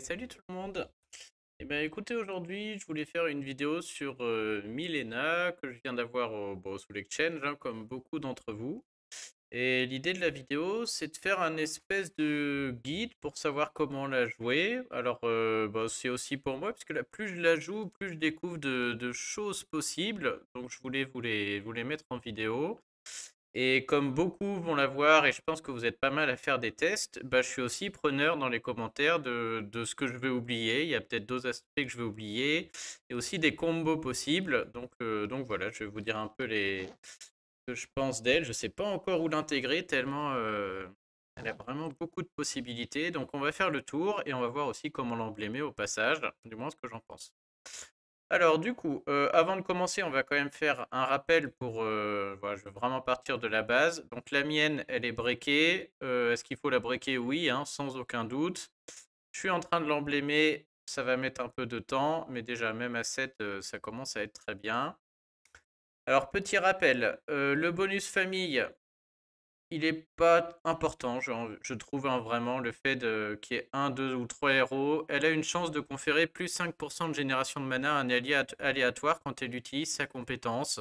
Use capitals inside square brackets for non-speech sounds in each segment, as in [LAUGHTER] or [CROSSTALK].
salut tout le monde. Eh ben, écoutez, aujourd'hui, je voulais faire une vidéo sur euh, Milena que je viens d'avoir euh, bon, sous l'exchange, hein, comme beaucoup d'entre vous. Et l'idée de la vidéo, c'est de faire un espèce de guide pour savoir comment la jouer. Alors, euh, bah, c'est aussi pour moi, puisque plus je la joue, plus je découvre de, choses possibles. Donc, je voulais vous les mettre en vidéo. Et comme beaucoup vont la voir, et je pense que vous êtes pas mal à faire des tests, bah, je suis aussi preneur dans les commentaires de, ce que je vais oublier. Il y a peut-être d'autres aspects que je vais oublier, et aussi des combos possibles. Donc, euh, donc voilà, je vais vous dire un peu les ce que je pense d'elle. Je ne sais pas encore où l'intégrer, tellement euh, elle a vraiment beaucoup de possibilités. Donc on va faire le tour, et on va voir aussi comment l'emblémer au passage, du moins ce que j'en pense. Alors du coup, euh, avant de commencer, on va quand même faire un rappel pour... Euh, voilà, je veux vraiment partir de la base. Donc la mienne, elle est breakée. Euh, est-ce qu'il faut la breaker Oui, hein, sans aucun doute. Je suis en train de l'emblémer. Ça va mettre un peu de temps, mais déjà même à 7, ça commence à être très bien. Alors petit rappel, le bonus famille, il est pas important, je, trouve hein, vraiment le fait qu'il y ait un, deux ou trois héros. Elle a une chance de conférer plus 5% de génération de mana à un allié aléatoire quand elle utilise sa compétence.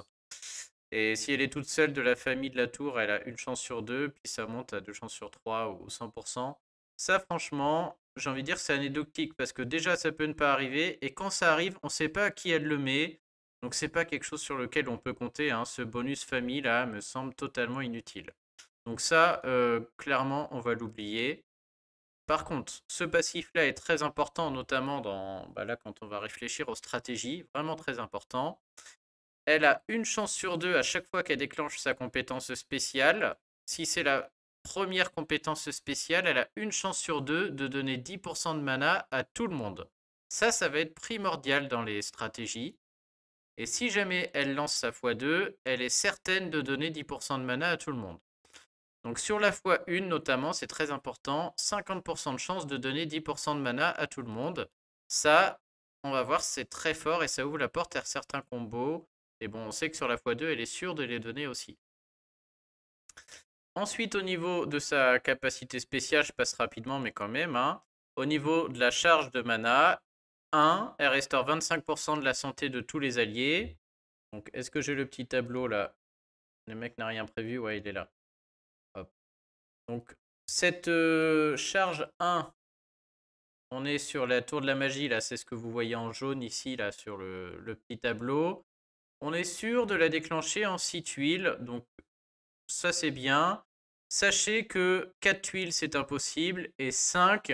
Et si elle est toute seule de la famille de la tour, elle a une chance sur deux, puis ça monte à deux chances sur trois ou 100%. Ça, franchement, j'ai envie de dire, c'est anecdotique parce que déjà, ça peut ne pas arriver. Et quand ça arrive, on ne sait pas à qui elle le met. Donc, c'est pas quelque chose sur lequel on peut compter. Hein. Ce bonus famille là me semble totalement inutile. Donc ça, euh, clairement, on va l'oublier. Par contre, ce passif-là est très important, notamment dans, bah là, quand on va réfléchir aux stratégies, vraiment très important. Elle a une chance sur deux à chaque fois qu'elle déclenche sa compétence spéciale. Si c'est la première compétence spéciale, elle a une chance sur deux de donner 10% de mana à tout le monde. Ça, ça va être primordial dans les stratégies. Et si jamais elle lance sa fois 2 elle est certaine de donner 10% de mana à tout le monde. Donc sur la fois 1 notamment, c'est très important, 50% de chance de donner 10% de mana à tout le monde. Ça, on va voir, c'est très fort et ça ouvre la porte à certains combos. Et bon, on sait que sur la fois 2, elle est sûre de les donner aussi. Ensuite, au niveau de sa capacité spéciale, je passe rapidement, mais quand même. Hein. Au niveau de la charge de mana, 1, elle restaure 25% de la santé de tous les alliés. Donc, est-ce que j'ai le petit tableau là Le mec n'a rien prévu, ouais, il est là. Donc, cette charge 1, on est sur la tour de la magie, là, c'est ce que vous voyez en jaune ici, là, sur le, le petit tableau. On est sûr de la déclencher en 6 tuiles, donc ça c'est bien. Sachez que 4 tuiles c'est impossible et 5,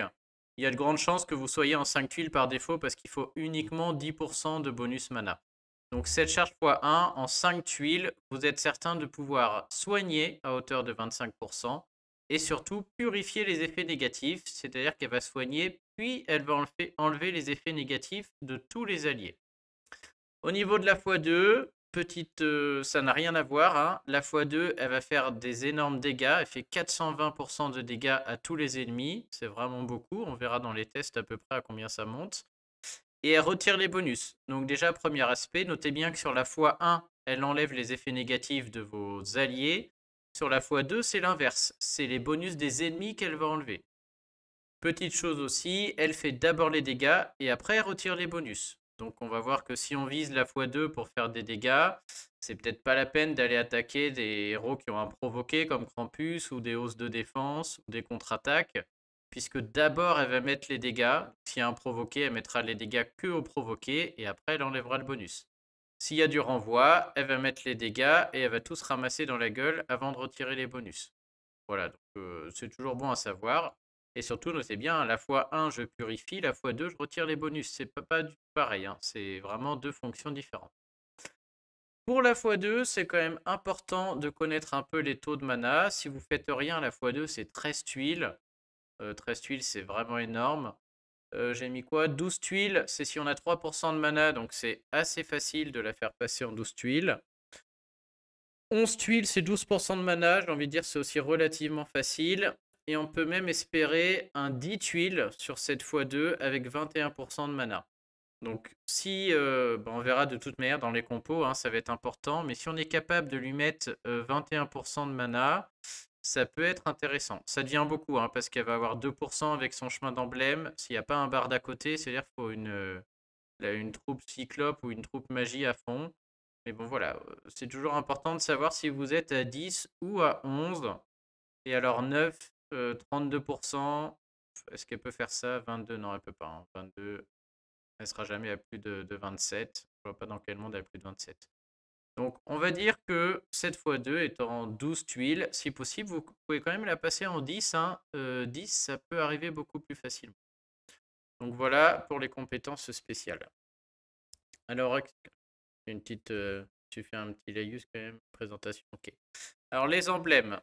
il y a de grandes chances que vous soyez en 5 tuiles par défaut parce qu'il faut uniquement 10% de bonus mana. Donc cette charge x1 en 5 tuiles, vous êtes certain de pouvoir soigner à hauteur de 25%, et surtout purifier les effets négatifs, c'est-à-dire qu'elle va soigner, puis elle va enlever les effets négatifs de tous les alliés. Au niveau de la fois 2 petite, euh, ça n'a rien à voir. Hein. La fois 2 elle va faire des énormes dégâts. Elle fait 420% de dégâts à tous les ennemis. C'est vraiment beaucoup. On verra dans les tests à peu près à combien ça monte. Et elle retire les bonus. Donc déjà, premier aspect, notez bien que sur la fois 1 elle enlève les effets négatifs de vos alliés. Sur la x2, c'est l'inverse. C'est les bonus des ennemis qu'elle va enlever. Petite chose aussi, elle fait d'abord les dégâts et après elle retire les bonus. Donc on va voir que si on vise la x2 pour faire des dégâts, c'est peut-être pas la peine d'aller attaquer des héros qui ont un provoqué comme Krampus ou des hausses de défense ou des contre-attaques. Puisque d'abord elle va mettre les dégâts. S'il y a un provoqué, elle mettra les dégâts que au provoqué et après elle enlèvera le bonus. S'il y a du renvoi, elle va mettre les dégâts et elle va tous ramasser dans la gueule avant de retirer les bonus. Voilà, donc euh, c'est toujours bon à savoir. Et surtout, notez bien, la fois 1, je purifie, la fois 2, je retire les bonus. C'est pas, pas du pareil, hein. c'est vraiment deux fonctions différentes. Pour la fois 2, c'est quand même important de connaître un peu les taux de mana. Si vous faites rien, la fois 2, c'est 13 tuiles. 13 tuiles, c'est vraiment énorme. Euh, j'ai mis quoi 12 tuiles, c'est si on a 3% de mana, donc c'est assez facile de la faire passer en 12 tuiles. 11 tuiles, c'est 12% de mana, j'ai envie de dire c'est aussi relativement facile. Et on peut même espérer un 10 tuiles sur cette x 2 avec 21% de mana. Donc si, euh, bah, on verra de toute manière dans les compos, hein, ça va être important, mais si on est capable de lui mettre 21% euh, de mana, ça peut être intéressant. Ça devient beaucoup, hein, parce qu'elle va avoir 2% avec son chemin d'emblème. S'il n'y a pas un bar d'à côté, c'est-à-dire qu'il faut une, euh, une troupe cyclope ou une troupe magie à fond. Mais bon, voilà, euh, c'est toujours important de savoir si vous êtes à 10 ou à 11. Et alors 9, 32%, euh, est-ce qu'elle peut faire ça 22, non, elle ne peut pas. Elle hein. 22, elle sera jamais à plus de, 27. Je ne vois pas dans quel monde elle a plus de 27. Donc on va dire que 7 x 2 étant 12 tuiles, si possible, vous pouvez quand même la passer en 10. 10, hein. euh, ça peut arriver beaucoup plus facilement. Donc voilà pour les compétences spéciales. Alors, une petite, euh, tu fais un petit quand même, présentation. Alors les emblèmes.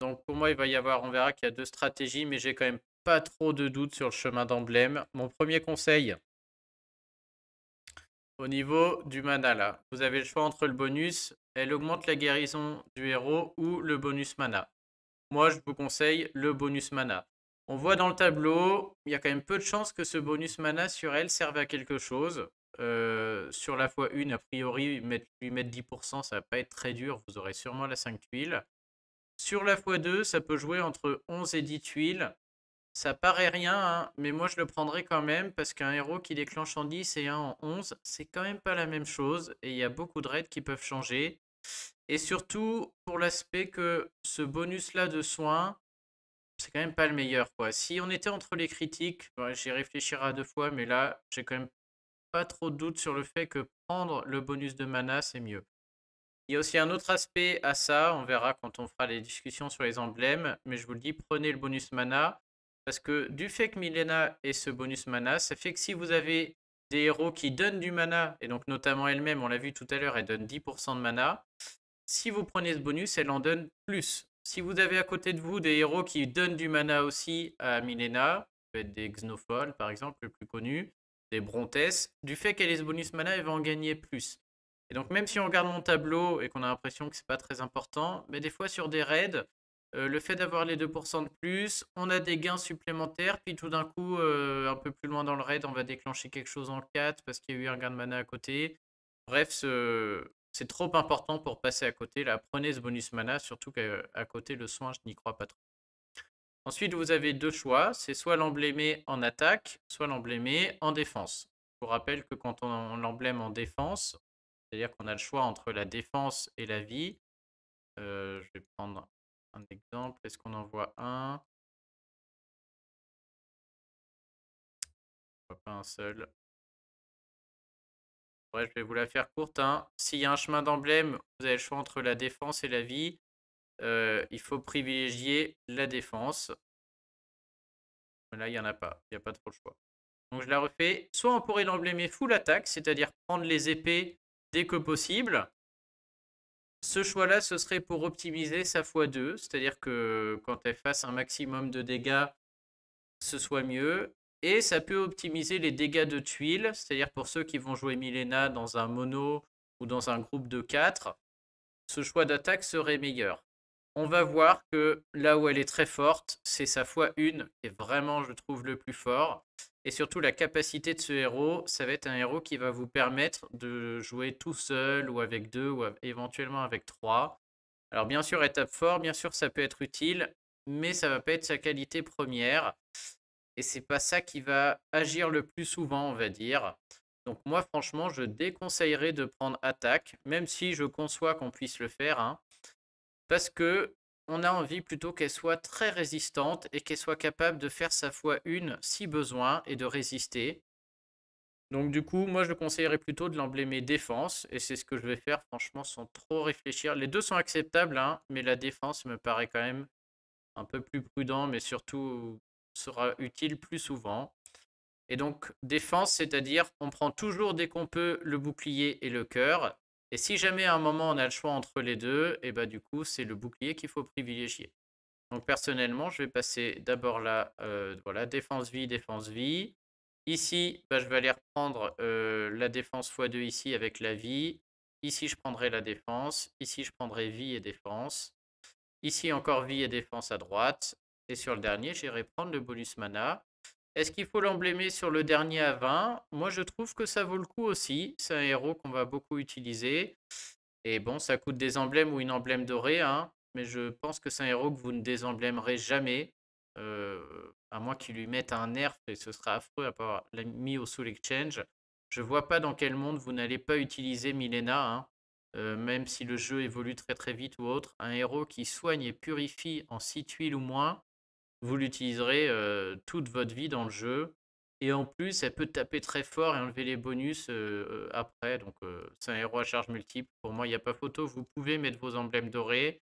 Donc pour moi, il va y avoir, on verra qu'il y a deux stratégies, mais j'ai quand même pas trop de doutes sur le chemin d'emblème. Mon premier conseil, au niveau du mana, là, vous avez le choix entre le bonus, elle augmente la guérison du héros ou le bonus mana. Moi, je vous conseille le bonus mana. On voit dans le tableau, il y a quand même peu de chances que ce bonus mana sur elle serve à quelque chose. Euh, sur la fois 1, a priori, lui mettre 10%, ça va pas être très dur, vous aurez sûrement la 5 tuiles. Sur la fois 2, ça peut jouer entre 11 et 10 tuiles. Ça paraît rien, hein, mais moi je le prendrais quand même parce qu'un héros qui déclenche en 10 et un en 11, c'est quand même pas la même chose et il y a beaucoup de raids qui peuvent changer. Et surtout pour l'aspect que ce bonus-là de soins, c'est quand même pas le meilleur. Quoi. Si on était entre les critiques, j'y réfléchirai à deux fois, mais là j'ai quand même pas trop de doute sur le fait que prendre le bonus de mana c'est mieux. Il y a aussi un autre aspect à ça, on verra quand on fera les discussions sur les emblèmes, mais je vous le dis, prenez le bonus mana. Parce que du fait que Milena ait ce bonus mana, ça fait que si vous avez des héros qui donnent du mana, et donc notamment elle-même, on l'a vu tout à l'heure, elle donne 10% de mana, si vous prenez ce bonus, elle en donne plus. Si vous avez à côté de vous des héros qui donnent du mana aussi à Milena, peut être des Xenophones, par exemple, le plus connu, des Brontes, du fait qu'elle ait ce bonus mana, elle va en gagner plus. Et donc même si on regarde mon tableau et qu'on a l'impression que ce c'est pas très important, mais des fois sur des raids, euh, le fait d'avoir les 2% de plus, on a des gains supplémentaires, puis tout d'un coup, euh, un peu plus loin dans le raid, on va déclencher quelque chose en 4 parce qu'il y a eu un gain de mana à côté. Bref, c'est trop important pour passer à côté. Là, prenez ce bonus mana, surtout qu'à côté, le soin, je n'y crois pas trop. Ensuite, vous avez deux choix. C'est soit l'emblémer en attaque, soit l'emblémer en défense. Je vous rappelle que quand on l'emblème en défense, c'est-à-dire qu'on a le choix entre la défense et la vie. Euh, je vais prendre un exemple. Est-ce qu'on en voit un pas un seul. Ouais, je vais vous la faire courte. Hein. S'il y a un chemin d'emblème, vous avez le choix entre la défense et la vie. Euh, il faut privilégier la défense. Là, il n'y en a pas. Il n'y a pas trop de choix. Donc je la refais. Soit on pourrait l'emblémer full attaque, c'est-à-dire prendre les épées dès que possible. Ce choix-là, ce serait pour optimiser sa x2, c'est-à-dire que quand elle fasse un maximum de dégâts, ce soit mieux. Et ça peut optimiser les dégâts de tuiles, c'est-à-dire pour ceux qui vont jouer Milena dans un mono ou dans un groupe de 4, ce choix d'attaque serait meilleur. On va voir que là où elle est très forte, c'est sa x1 qui est vraiment, je trouve, le plus fort. Et surtout, la capacité de ce héros, ça va être un héros qui va vous permettre de jouer tout seul ou avec deux ou éventuellement avec trois. Alors bien sûr, étape fort, bien sûr, ça peut être utile, mais ça va pas être sa qualité première. Et c'est pas ça qui va agir le plus souvent, on va dire. Donc moi, franchement, je déconseillerais de prendre attaque, même si je conçois qu'on puisse le faire. Hein, parce que on a envie plutôt qu'elle soit très résistante et qu'elle soit capable de faire sa fois une si besoin et de résister. Donc du coup, moi je conseillerais plutôt de l'emblémer défense et c'est ce que je vais faire franchement sans trop réfléchir. Les deux sont acceptables, hein, mais la défense me paraît quand même un peu plus prudent, mais surtout sera utile plus souvent. Et donc défense, c'est-à-dire on prend toujours dès qu'on peut le bouclier et le cœur et si jamais à un moment on a le choix entre les deux, et eh bah ben, du coup c'est le bouclier qu'il faut privilégier. Donc personnellement, je vais passer d'abord là, euh, voilà, défense vie, défense vie. Ici, bah, je vais aller reprendre euh, la défense x2 ici avec la vie. Ici, je prendrai la défense. Ici, je prendrai vie et défense. Ici, encore vie et défense à droite. Et sur le dernier, j'irai prendre le bonus mana. Est-ce qu'il faut l'emblémer sur le dernier à 20 Moi, je trouve que ça vaut le coup aussi. C'est un héros qu'on va beaucoup utiliser. Et bon, ça coûte des emblèmes ou une emblème dorée, hein, mais je pense que c'est un héros que vous ne désemblèmerez jamais, euh, à moins qu'il lui mette un nerf, et ce sera affreux à part mis au Soul Exchange. Je vois pas dans quel monde vous n'allez pas utiliser Milena, hein. euh, même si le jeu évolue très très vite ou autre. Un héros qui soigne et purifie en 6 tuiles ou moins, vous l'utiliserez euh, toute votre vie dans le jeu. Et en plus, elle peut taper très fort et enlever les bonus euh, euh, après. Donc, c'est un héros à charge multiple. Pour moi, il n'y a pas photo. Vous pouvez mettre vos emblèmes dorés.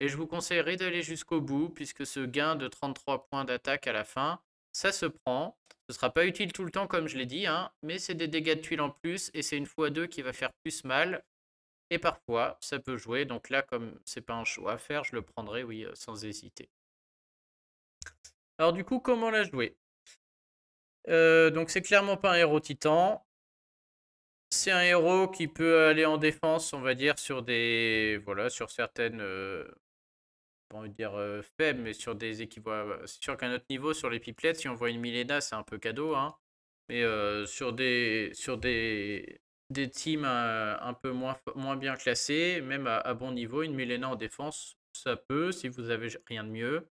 Et je vous conseillerais d'aller jusqu'au bout, puisque ce gain de 33 points d'attaque à la fin, ça se prend. Ce ne sera pas utile tout le temps, comme je l'ai dit, hein, mais c'est des dégâts de tuiles en plus, et c'est une fois deux qui va faire plus mal. Et parfois, ça peut jouer. Donc là, comme c'est pas un choix à faire, je le prendrai, oui, sans hésiter. Alors du coup, comment la jouer euh, Donc c'est clairement pas un héros titan. C'est un héros qui peut aller en défense, on va dire, sur des. Voilà, sur certaines. on euh, va dire euh, faibles, mais sur des équivoques... C'est sûr qu'un autre niveau, sur les pipelettes, si on voit une Milena, c'est un peu cadeau, hein. Mais sur des. Sur des des teams un, peu moins, moins bien classés, même à, à, bon niveau, une Milena en défense, ça peut si vous avez rien de mieux.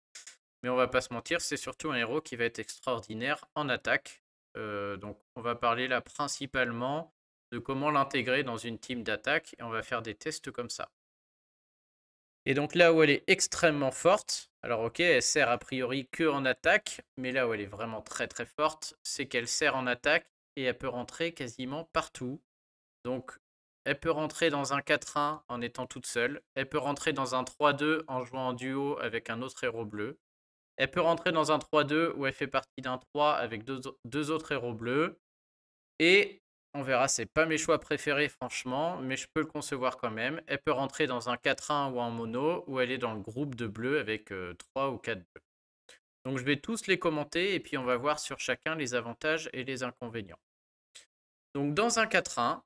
Mais on va pas se mentir, c'est surtout un héros qui va être extraordinaire en attaque. Euh, donc on va parler là principalement de comment l'intégrer dans une team d'attaque et on va faire des tests comme ça. Et donc là où elle est extrêmement forte, alors ok, elle sert a priori que en attaque, mais là où elle est vraiment très très forte, c'est qu'elle sert en attaque et elle peut rentrer quasiment partout. Donc elle peut rentrer dans un 4-1 en étant toute seule, elle peut rentrer dans un 3-2 en jouant en duo avec un autre héros bleu, elle peut rentrer dans un 3-2 où elle fait partie d'un 3 avec deux, autres héros bleus. Et on verra, c'est pas mes choix préférés franchement, mais je peux le concevoir quand même. Elle peut rentrer dans un 4-1 ou un mono où elle est dans le groupe de bleus avec 3 euh, ou 4 bleus. Donc je vais tous les commenter et puis on va voir sur chacun les avantages et les inconvénients. Donc dans un 4-1,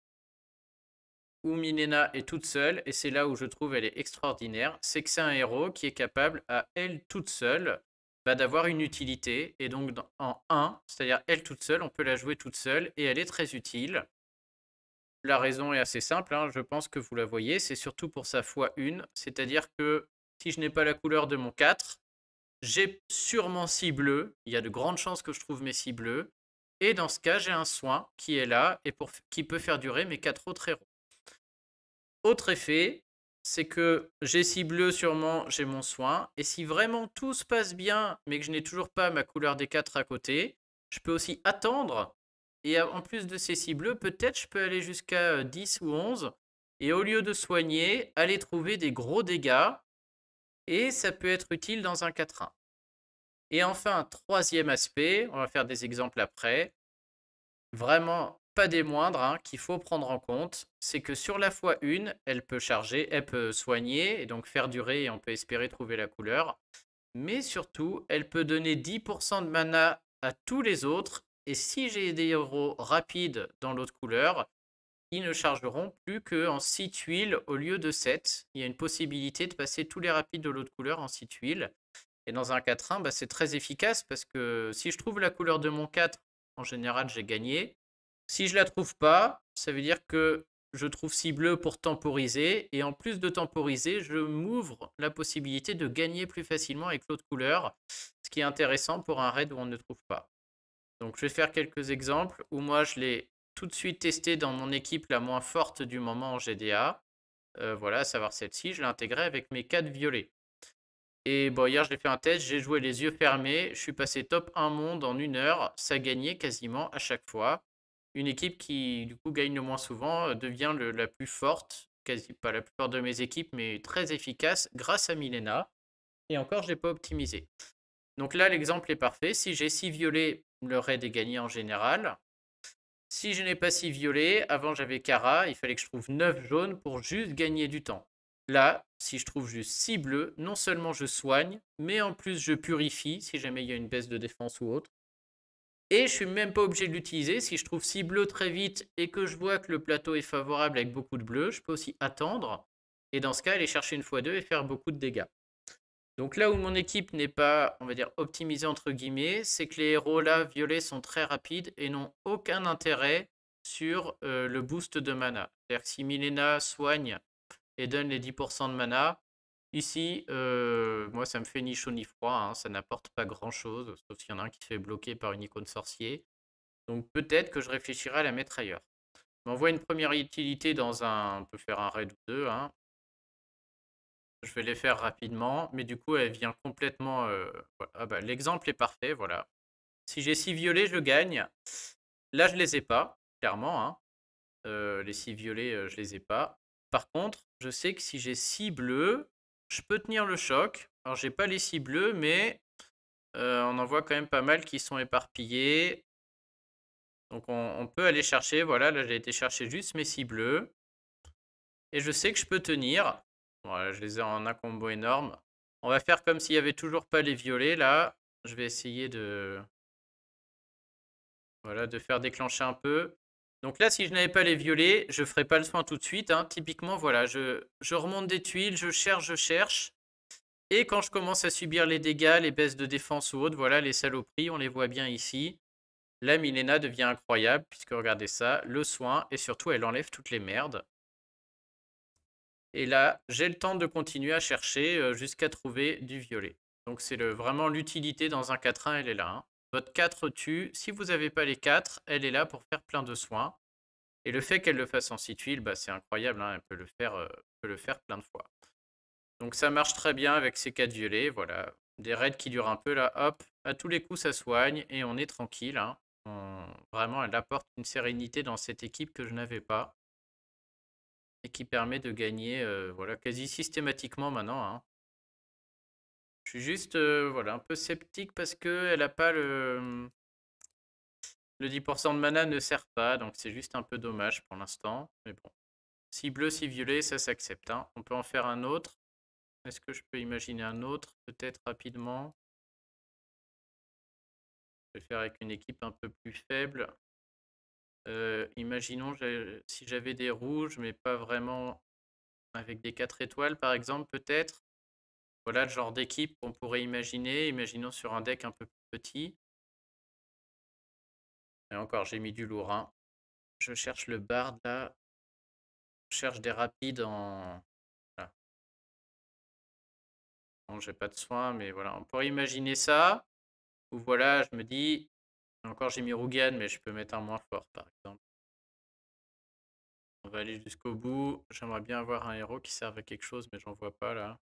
où Minena est toute seule, et c'est là où je trouve elle est extraordinaire, c'est que c'est un héros qui est capable à elle toute seule bah, d'avoir une utilité. Et donc en 1, c'est-à-dire elle toute seule, on peut la jouer toute seule et elle est très utile. La raison est assez simple, hein, je pense que vous la voyez, c'est surtout pour sa fois 1 cest c'est-à-dire que si je n'ai pas la couleur de mon 4, j'ai sûrement 6 bleus, il y a de grandes chances que je trouve mes 6 bleus, et dans ce cas j'ai un soin qui est là et qui peut faire durer mes 4 autres héros. Autre effet, c'est que j'ai 6 bleus sûrement, j'ai mon soin. Et si vraiment tout se passe bien, mais que je n'ai toujours pas ma couleur des 4 à côté, je peux aussi attendre. Et en plus de ces 6 bleus, peut-être je peux aller jusqu'à 10 euh, ou 11. Et au lieu de soigner, aller trouver des gros dégâts. Et ça peut être utile dans un 4-1. Et enfin, troisième aspect, on va faire des exemples après. Vraiment pas des moindres, hein, qu'il faut prendre en compte, c'est que sur la fois une, elle peut charger, elle peut soigner, et donc faire durer, et on peut espérer trouver la couleur. Mais surtout, elle peut donner 10% de mana à tous les autres, et si j'ai des héros rapides dans l'autre couleur, ils ne chargeront plus qu'en 6 tuiles au lieu de 7. Il y a une possibilité de passer tous les rapides de l'autre couleur en 6 tuiles. Et dans un 4-1, bah, c'est très efficace parce que si je trouve la couleur de mon 4, en général, j'ai gagné. Si je la trouve pas, ça veut dire que je trouve bleus pour temporiser. Et en plus de temporiser, je m'ouvre la possibilité de gagner plus facilement avec l'autre couleur. Ce qui est intéressant pour un raid où on ne trouve pas. Donc je vais faire quelques exemples où moi je l'ai tout de suite testé dans mon équipe la moins forte du moment en GDA. Euh, voilà, à savoir celle-ci, je l'ai intégrée avec mes 4 violets. Et bon, hier, j'ai fait un test, j'ai joué les yeux fermés, je suis passé top 1 monde en une heure, ça gagnait quasiment à chaque fois une équipe qui du coup gagne le moins souvent euh, devient la plus forte, quasi pas la plupart de mes équipes, mais très efficace grâce à Milena. Et encore, je l'ai pas optimisé. Donc là, l'exemple est parfait. Si j'ai 6 violets, le raid est gagné en général. Si je n'ai pas 6 violets, avant j'avais Cara, il fallait que je trouve 9 jaunes pour juste gagner du temps. Là, si je trouve juste 6 bleus, non seulement je soigne, mais en plus je purifie si jamais il y a une baisse de défense ou autre. Et je suis même pas obligé de l'utiliser. Si je trouve 6 bleus très vite et que je vois que le plateau est favorable avec beaucoup de bleus, je peux aussi attendre. Et dans ce cas, aller chercher une fois 2 et faire beaucoup de dégâts. Donc là où mon équipe n'est pas, on va dire, optimisée entre guillemets, c'est que les héros là, violets, sont très rapides et n'ont aucun intérêt sur euh, le boost de mana. C'est-à-dire que si Milena soigne et donne les 10% de mana, Ici, euh, moi, ça me fait ni chaud ni froid. Hein, ça n'apporte pas grand-chose, sauf s'il y en a un qui se fait bloquer par une icône sorcier. Donc peut-être que je réfléchirai à la mettre ailleurs. Je m'envoie une première utilité dans un... On peut faire un raid ou deux. Hein. Je vais les faire rapidement. Mais du coup, elle vient complètement... Euh, ah bah, l'exemple est parfait, voilà. Si j'ai six violets, je gagne. Là, je les ai pas, clairement. Hein. Euh, les six violets, je les ai pas. Par contre, je sais que si j'ai six bleus, je peux tenir le choc. Alors, j'ai pas les cibles bleus, mais euh, on en voit quand même pas mal qui sont éparpillés. Donc, on, peut aller chercher. Voilà, là, j'ai été chercher juste mes cibles bleus. Et je sais que je peux tenir. Voilà, je les ai en un combo énorme. On va faire comme s'il n'y avait toujours pas les violets, là. Je vais essayer de... Voilà, de faire déclencher un peu. Donc là, si je n'avais pas les violets, je ne ferais pas le soin tout de suite. Hein. Typiquement, voilà, je, remonte des tuiles, je cherche, je cherche. Et quand je commence à subir les dégâts, les baisses de défense ou autres, voilà, les saloperies, on les voit bien ici. La Milena devient incroyable, puisque regardez ça, le soin, et surtout, elle enlève toutes les merdes. Et là, j'ai le temps de continuer à chercher euh, jusqu'à trouver du violet. Donc c'est vraiment l'utilité dans un 4-1, elle est là. Hein. Votre 4 tue. Si vous n'avez pas les 4, elle est là pour faire plein de soins. Et le fait qu'elle le fasse en 6 tuiles, bah, c'est incroyable. Hein, elle peut le, faire, peut le faire plein de fois. Donc ça marche très bien avec ces 4 violets. Voilà. Des raids qui durent un peu là, hop. À tous les coups, ça soigne et on est tranquille. Hein. Vraiment, elle apporte une sérénité dans cette équipe que je n'avais pas. Et qui permet de gagner voilà, quasi systématiquement maintenant. Hein. Je suis juste voilà, un peu sceptique parce qu'elle n'a pas le. Mmh, le 10% de mana ne sert pas, donc c'est juste un peu dommage pour l'instant. Mais bon. Si bleu, si violet, ça s'accepte. Hein. On peut en faire un autre. Est-ce que je peux imaginer un autre Peut-être rapidement. Je vais le faire avec une équipe un peu plus faible. imaginons si j'avais des rouges, mais pas vraiment avec des 4 étoiles, par exemple, peut-être. Voilà le genre d'équipe qu'on pourrait imaginer, imaginons sur un deck un peu plus petit. Et encore, j'ai mis du lourd. Hein. Je cherche le bard là. Je cherche des rapides en. Voilà. j'ai pas de soin, mais voilà, on pourrait imaginer ça. Ou voilà, je me dis. Encore, j'ai mis Rougan, mais je peux mettre un moins fort par exemple. On va aller jusqu'au bout. J'aimerais bien avoir un héros qui serve à quelque chose, mais j'en vois pas là.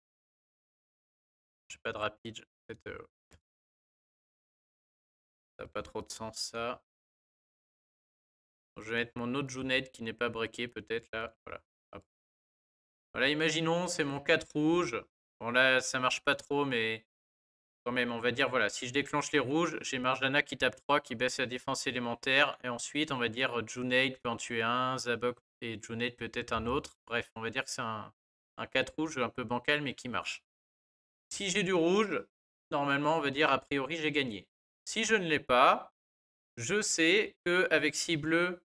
J'ai pas de rapide. Euh, ça n'a pas trop de sens ça. Je vais mettre mon autre Junet qui n'est pas breaké peut-être là. Voilà. Voilà, imaginons, c'est mon 4 rouge. Bon là, ça marche pas trop, mais quand même, on va dire, voilà, si je déclenche les rouges, j'ai Marjana qui tape 3, qui baisse la défense élémentaire. Et ensuite, on va dire euh, Junaid peut en tuer un, Zabok et Junaid peut-être un autre. Bref, on va dire que c'est un 4 rouge un peu bancal, mais qui marche. Si j'ai du rouge, normalement, on veut dire a priori, j'ai gagné. Si je ne l'ai pas, je sais que avec 6 bleus,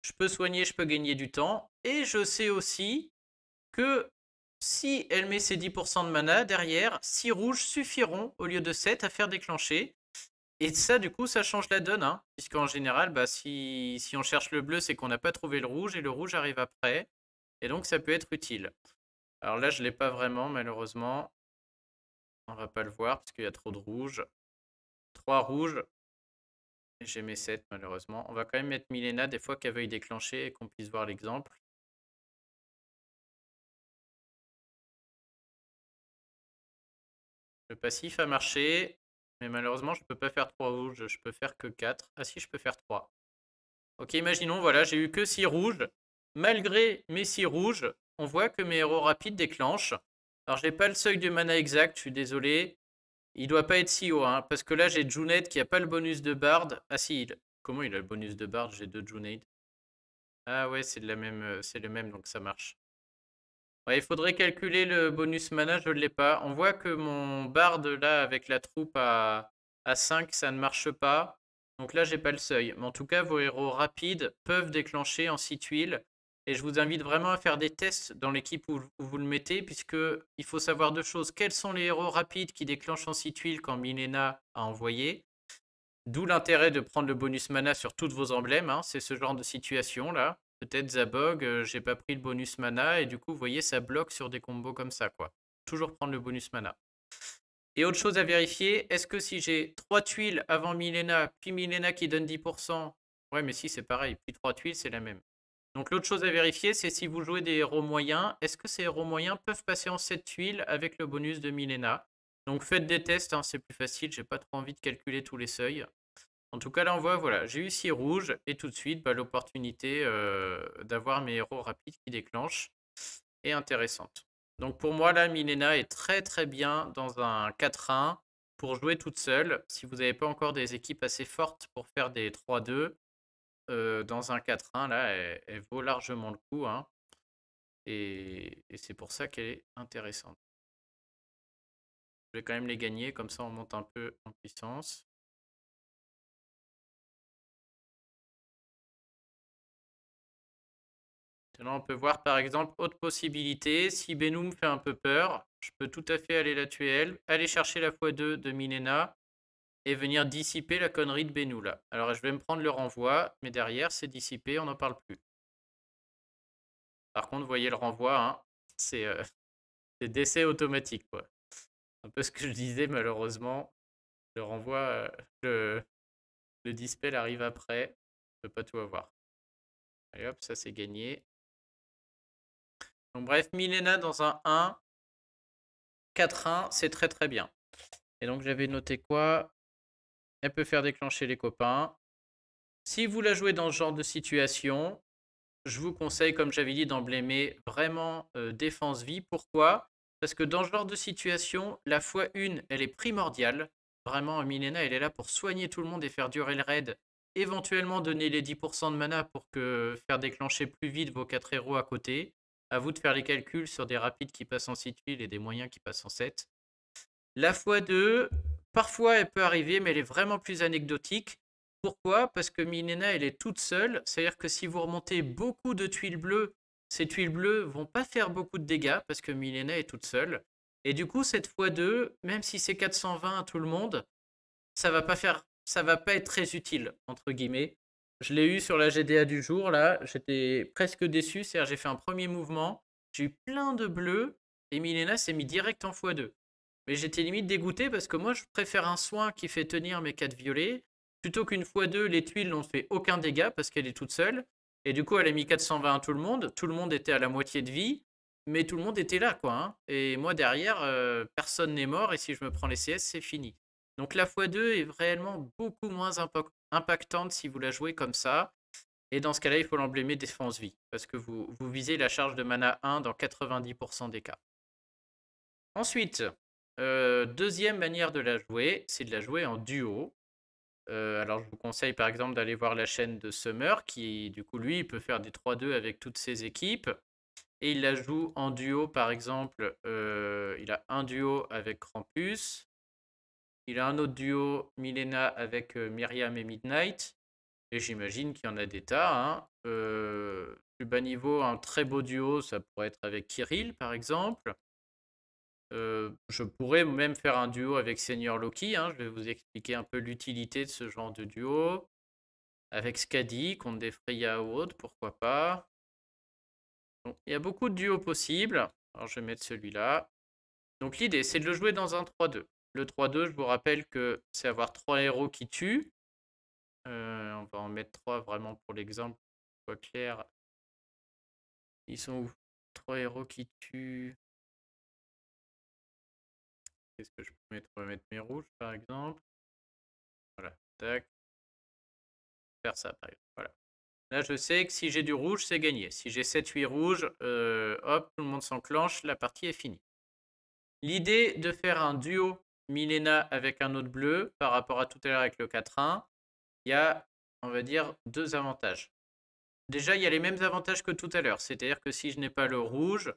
je peux soigner, je peux gagner du temps. Et je sais aussi que si elle met ses 10% de mana, derrière, 6 rouges suffiront au lieu de 7 à faire déclencher. Et ça, du coup, ça change la donne. Hein. Puisqu'en général, bah, si, si on cherche le bleu, c'est qu'on n'a pas trouvé le rouge et le rouge arrive après. Et donc, ça peut être utile. Alors là, je l'ai pas vraiment, malheureusement. On va pas le voir parce qu'il y a trop de rouges. 3 rouges. j'ai mes 7 malheureusement. On va quand même mettre Milena des fois qu'elle veuille déclencher et qu'on puisse voir l'exemple. Le passif a marché, mais malheureusement, je ne peux pas faire 3 rouges, je peux faire que 4. Ah si, je peux faire 3. Ok, imaginons, voilà, j'ai eu que 6 rouges. Malgré mes 6 rouges, on voit que mes héros rapides déclenchent. Alors, n'ai pas le seuil du mana exact, je suis désolé. Il doit pas être si haut, hein, parce que là, j'ai Junaid qui a pas le bonus de Bard. Ah si, comment il a le bonus de Bard J'ai deux Junaid. Ah ouais, c'est même, euh, c'est le même, donc ça marche. il faudrait calculer le bonus mana, je ne l'ai pas. On voit que mon Bard, là, avec la troupe à, à 5, ça ne marche pas. Donc là, j'ai pas le seuil. Mais en tout cas, vos héros rapides peuvent déclencher en 6 tuiles et je vous invite vraiment à faire des tests dans l'équipe où, vous le mettez, puisque il faut savoir deux choses. Quels sont les héros rapides qui déclenchent en 6 tuiles quand Milena a envoyé D'où l'intérêt de prendre le bonus mana sur toutes vos emblèmes. Hein. C'est ce genre de situation là. Peut-être Zabog, euh, j'ai pas pris le bonus mana et du coup, vous voyez, ça bloque sur des combos comme ça quoi. Toujours prendre le bonus mana. Et autre chose à vérifier, est-ce que si j'ai 3 tuiles avant Milena, puis Milena qui donne 10%, ouais mais si c'est pareil, puis 3 tuiles c'est la même. Donc l'autre chose à vérifier, c'est si vous jouez des héros moyens, est-ce que ces héros moyens peuvent passer en 7 tuiles avec le bonus de Milena Donc faites des tests, hein, c'est plus facile, j'ai pas trop envie de calculer tous les seuils. En tout cas, là on voit, voilà, j'ai eu 6 rouges et tout de suite bah, l'opportunité euh, d'avoir mes héros rapides qui déclenchent est intéressante. Donc pour moi, là, Milena est très très bien dans un 4-1 pour jouer toute seule. Si vous n'avez pas encore des équipes assez fortes pour faire des 3-2, dans un 4-1, là, elle, vaut largement le coup. Hein et, c'est pour ça qu'elle est intéressante. Je vais quand même les gagner, comme ça on monte un peu en puissance. Maintenant, on peut voir par exemple, autre possibilité, si me fait un peu peur, je peux tout à fait aller la tuer elle, aller chercher la fois 2 de Milena, et venir dissiper la connerie de Benoula. Alors je vais me prendre le renvoi, mais derrière c'est dissipé, on n'en parle plus. Par contre, vous voyez le renvoi, hein, c'est euh, [LAUGHS] décès automatique. Quoi. Un peu ce que je disais malheureusement. Le renvoi, euh, le, le dispel arrive après. On ne peut pas tout avoir. Allez hop, ça c'est gagné. Donc bref, Milena dans un 1. 4-1, c'est très très bien. Et donc j'avais noté quoi elle peut faire déclencher les copains. Si vous la jouez dans ce genre de situation, je vous conseille, comme j'avais dit, d'emblémer vraiment euh, défense-vie. Pourquoi Parce que dans ce genre de situation, la fois 1, elle est primordiale. Vraiment, Milena, elle est là pour soigner tout le monde et faire durer le raid. Éventuellement, donner les 10% de mana pour que faire déclencher plus vite vos 4 héros à côté. À vous de faire les calculs sur des rapides qui passent en 6 tuiles et des moyens qui passent en 7. La fois 2, Parfois, elle peut arriver, mais elle est vraiment plus anecdotique. Pourquoi Parce que Milena, elle est toute seule. C'est-à-dire que si vous remontez beaucoup de tuiles bleues, ces tuiles bleues vont pas faire beaucoup de dégâts parce que Milena est toute seule. Et du coup, cette fois 2 même si c'est 420 à tout le monde, ça va pas faire, ça va pas être très utile entre guillemets. Je l'ai eu sur la GDA du jour là, j'étais presque déçu, c'est-à-dire j'ai fait un premier mouvement, j'ai eu plein de bleus et Milena s'est mis direct en fois 2 mais j'étais limite dégoûté parce que moi, je préfère un soin qui fait tenir mes 4 violets plutôt qu'une fois 2, les tuiles n'ont fait aucun dégât parce qu'elle est toute seule. Et du coup, elle a mis 420 à tout le monde. Tout le monde était à la moitié de vie, mais tout le monde était là, quoi. Hein. Et moi, derrière, euh, personne n'est mort. Et si je me prends les CS, c'est fini. Donc la fois 2 est réellement beaucoup moins impactante si vous la jouez comme ça. Et dans ce cas-là, il faut l'emblémer défense vie, parce que vous, vous visez la charge de mana 1 dans 90% des cas. Ensuite, deuxième manière de la jouer, c'est de la jouer en duo. alors je vous conseille par exemple d'aller voir la chaîne de Summer qui du coup lui peut faire des 3-2 avec toutes ses équipes. Et il la joue en duo par exemple, il a un duo avec Krampus, il a un autre duo Milena avec Myriam et Midnight. Et j'imagine qu'il y en a des tas. Hein. plus bas niveau, un très beau duo, ça pourrait être avec Kirill par exemple. Euh, je pourrais même faire un duo avec Seigneur Loki. Hein. Je vais vous expliquer un peu l'utilité de ce genre de duo. Avec Skadi contre des Freya ou autre, pourquoi pas. il y a beaucoup de duos possibles. Alors je vais mettre celui-là. Donc l'idée, c'est de le jouer dans un 3-2. Le 3-2, je vous rappelle que c'est avoir 3 héros qui tuent. Euh, on va en mettre 3 vraiment pour l'exemple. Quoi clair. Ils sont où 3 héros qui tuent. Qu'est-ce que je peux mettre mes rouges, par exemple. Voilà, tac. Faire ça, par exemple. Voilà. Là, je sais que si j'ai du rouge, c'est gagné. Si j'ai 7-8 rouges, euh, hop, tout le monde s'enclenche, la partie est finie. L'idée de faire un duo Milena avec un autre bleu par rapport à tout à l'heure avec le 4-1, il y a, on va dire, deux avantages. Déjà, il y a les mêmes avantages que tout à l'heure. C'est-à-dire que si je n'ai pas le rouge,